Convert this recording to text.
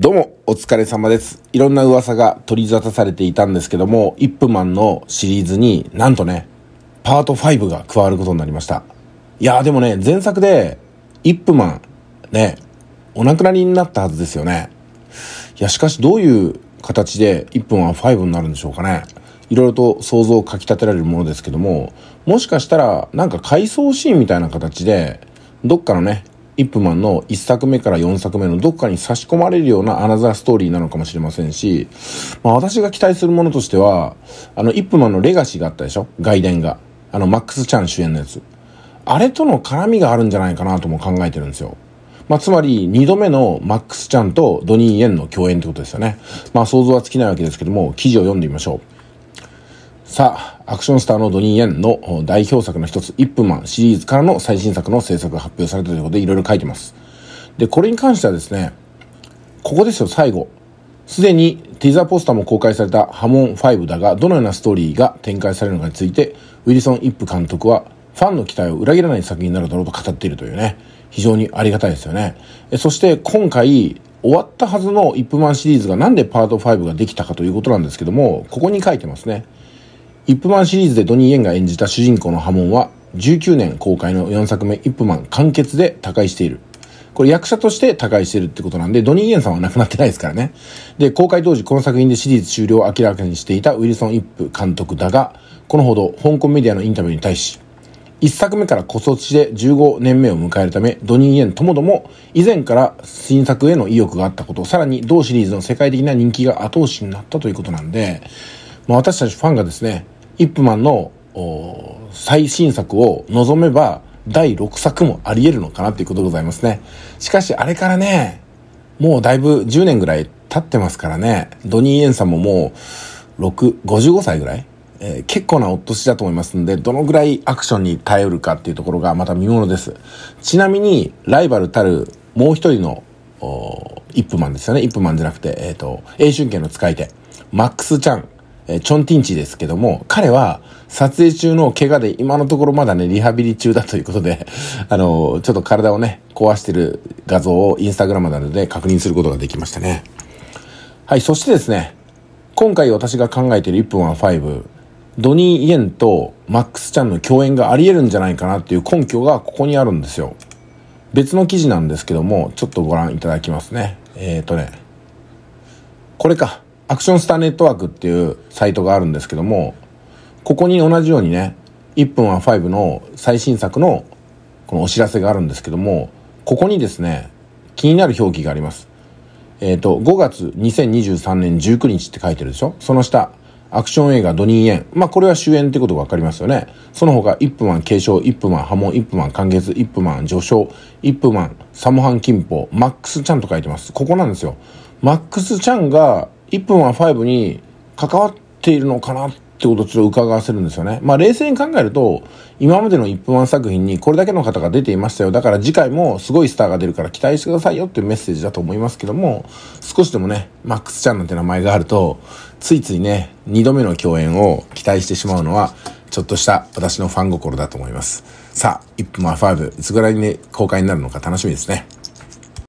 どうも、お疲れ様です。いろんな噂が取り沙汰されていたんですけども、イップマンのシリーズになんとね、パート5が加わることになりました。いやーでもね、前作で、イップマン、ね、お亡くなりになったはずですよね。いや、しかしどういう形でイップマンは5になるんでしょうかね。いろいろと想像をかき立てられるものですけども、もしかしたら、なんか回想シーンみたいな形で、どっかのね、イップマンの1作目から4作目のどっかに差し込まれるようなアナザーストーリーなのかもしれませんし、まあ私が期待するものとしては、あの、イップマンのレガシーがあったでしょ外伝が。あの、マックス・チャン主演のやつ。あれとの絡みがあるんじゃないかなとも考えてるんですよ。まあ、つまり、2度目のマックス・チャンとドニー・エンの共演ってことですよね。まあ、想像は尽きないわけですけども、記事を読んでみましょう。さあ、アクションスターのドニー・エンの代表作の一つ、イップマンシリーズからの最新作の制作が発表されたということでいろいろ書いてます。で、これに関してはですね、ここですよ、最後。すでにティザーポスターも公開されたハモン5だが、どのようなストーリーが展開されるのかについて、ウィリソン・イップ監督は、ファンの期待を裏切らない作品になるだろうと語っているというね、非常にありがたいですよね。そして今回、終わったはずのイップマンシリーズがなんでパート5ができたかということなんですけども、ここに書いてますね。イップマンシリーズでドニー・イエンが演じた主人公の波紋は、19年公開の4作目、イップマン完結で他界している。これ役者として他界してるってことなんで、ドニー・イエンさんは亡くなってないですからね。で、公開当時この作品でシリーズ終了を明らかにしていたウィルソン・イップ監督だが、このほど香港メディアのインタビューに対し、1作目からこそしで15年目を迎えるため、ドニー・イエンともども以前から新作への意欲があったこと、さらに同シリーズの世界的な人気が後押しになったということなんで、まあ、私たちファンがですね、イップマンの最新作を望めば第6作もあり得るのかなっていうことでございますね。しかしあれからね、もうだいぶ10年ぐらい経ってますからね、ドニー・エンさんももう6、55歳ぐらい、えー、結構なお年だと思いますんで、どのぐらいアクションに耐えるかっていうところがまた見ものです。ちなみにライバルたるもう一人のイップマンですよね。イップマンじゃなくて、えっ、ー、と、英春剣の使い手、マックス・チャン。えチョンティンチですけども、彼は撮影中の怪我で今のところまだね、リハビリ中だということで、あのちょっと体をね、壊してる画像をインスタグラムなどで確認することができましたね。はい、そしてですね、今回私が考えている1分は5、ドニー・イエンとマックス・ちゃんの共演があり得るんじゃないかなっていう根拠がここにあるんですよ。別の記事なんですけども、ちょっとご覧いただきますね。えっ、ー、とね、これか。アクションスターネットワークっていうサイトがあるんですけども、ここに同じようにね、1分は5の最新作のこのお知らせがあるんですけども、ここにですね、気になる表記があります。えっ、ー、と、5月2023年19日って書いてるでしょその下、アクション映画ドニー・エン。まあ、これは主演ってことがわかりますよね。その他、1分は継承、1分プ波紋、1分は完結、1分は序章、1分マンサモハン金峰、マックス・ちゃんと書いてます。ここなんですよ。マックス・ちゃんが1分は5に関わっているのかなってことをちょっと伺わせるんですよね。まあ冷静に考えると、今までの1分1作品にこれだけの方が出ていましたよ。だから次回もすごいスターが出るから期待してくださいよっていうメッセージだと思いますけども、少しでもね、マックスちゃんなんて名前があると、ついついね、2度目の共演を期待してしまうのは、ちょっとした私のファン心だと思います。さあ、1分は5、いつぐらいに、ね、公開になるのか楽しみですね。